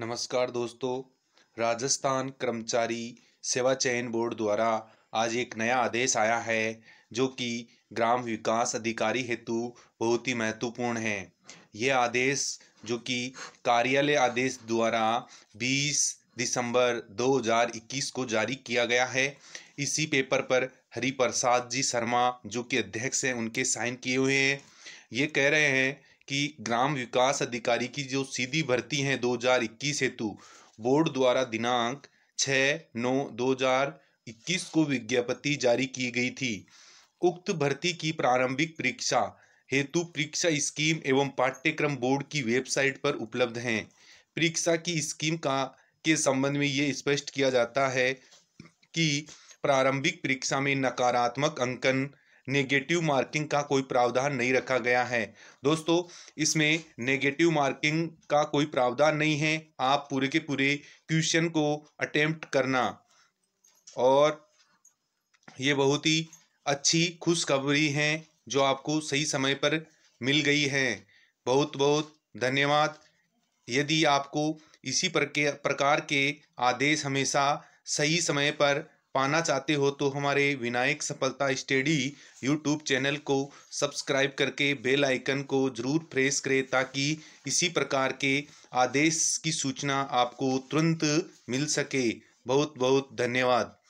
नमस्कार दोस्तों राजस्थान कर्मचारी सेवा चयन बोर्ड द्वारा आज एक नया आदेश आया है जो कि ग्राम विकास अधिकारी हेतु बहुत ही महत्वपूर्ण है यह आदेश जो कि कार्यालय आदेश द्वारा 20 दिसंबर 2021 को जारी किया गया है इसी पेपर पर हरिप्रसाद जी शर्मा जो कि अध्यक्ष हैं उनके साइन किए हुए हैं ये कह रहे हैं कि ग्राम विकास अधिकारी की जो सीधी भर्ती है 2021 हेतु बोर्ड द्वारा दिनांक 6 नौ 2021 को विज्ञप्ति जारी की गई थी उक्त भर्ती की प्रारंभिक परीक्षा हेतु परीक्षा स्कीम एवं पाठ्यक्रम बोर्ड की वेबसाइट पर उपलब्ध हैं परीक्षा की स्कीम का के संबंध में ये स्पष्ट किया जाता है कि प्रारंभिक परीक्षा में नकारात्मक अंकन नेगेटिव मार्किंग का कोई प्रावधान नहीं रखा गया है दोस्तों इसमें नेगेटिव मार्किंग का कोई प्रावधान नहीं है आप पूरे के पूरे क्वेश्चन को अटेम्प्ट करना और ये बहुत ही अच्छी खुशखबरी है जो आपको सही समय पर मिल गई है बहुत बहुत धन्यवाद यदि आपको इसी प्रकार के आदेश हमेशा सही समय पर पाना चाहते हो तो हमारे Vinayak Safalta study YouTube channel को सब्सक्राइब करके बेल आइकन को ज़रूर प्रेस करें ताकि इसी प्रकार के आदेश की सूचना आपको तुरंत मिल सके बहुत बहुत धन्यवाद